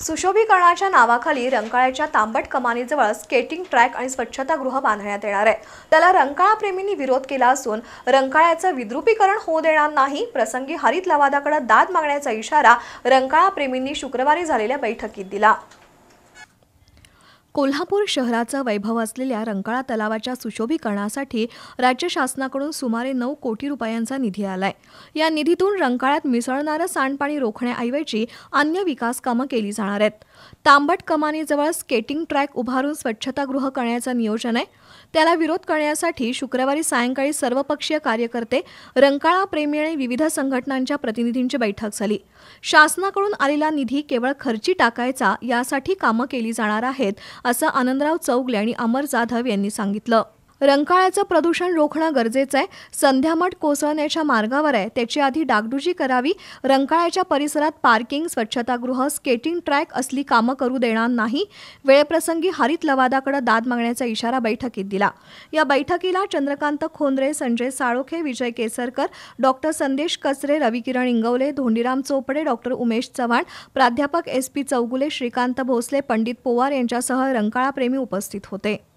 सुशोभीकरणाच्या नावाखाली रंकाळ्याच्या तांबट कमानीजवळ skating track आणि स्वच्छतागृह बांधण्यात येणार आहे त्याला रंकाळाप्रेमींनी विरोध केला असून रंकाळ्याचं विद्रुपीकरण होऊ देणार नाही प्रसंगी हरित लवादाकडे दाद मागण्याचा इशारा रंकाळाप्रेमींनी शुक्रवारी झालेल्या बैठकीत दिला कोल्हापूर शहराचं वैभव असलेल्या रंकाळा तलावाच्या सुशोभीकरणासाठी राज्य शासनाकडून सुमारे नऊ कोटी रुपयांचा निधी आलाय या निधीतून रंकाळ्यात मिसळणारं सांडपाणी रोखण्याऐवजी अन्य विकास कामं केली जाणार आहेत तांबट कमानीजवळ स्केटिंग ट्रॅक उभारून स्वच्छतागृह करण्याचं नियोजन आहे त्याला विरोध करण्यासाठी शुक्रवारी सायंकाळी सर्वपक्षीय कार्यकर्ते रंकाळा प्रेमी आणि विविध संघटनांच्या प्रतिनिधींची बैठक झाली शासनाकडून आलेला निधी केवळ खर्ची टाकायचा यासाठी कामं केली जाणार आहेत असं आनंदराव चौगले आणि अमर जाधव यांनी सांगितलं रंकाळ्याचं प्रदूषण रोखणं गरजेचं आहे संध्यामठ कोसळण्याच्या मार्गावर आहे त्याची आधी डागडुजी करावी रंकाळ्याच्या परिसरात पार्किंग स्वच्छतागृह स्केटिंग ट्रॅक असली कामं करू देणार नाही वेळप्रसंगी हरित लवादाकडे दाद मागण्याचा इशारा बैठकीत दिला या बैठकीला चंद्रकांत खोंद्रे संजय साळोखे विजय केसरकर डॉक्टर संदेश कचरे रविकिरण इंगवले धोंडीराम चोपडे डॉक्टर उमेश चव्हाण प्राध्यापक एस पी चौगुले श्रीकांत भोसले पंडित पोवार यांच्यासह रंकाळाप्रेमी उपस्थित होते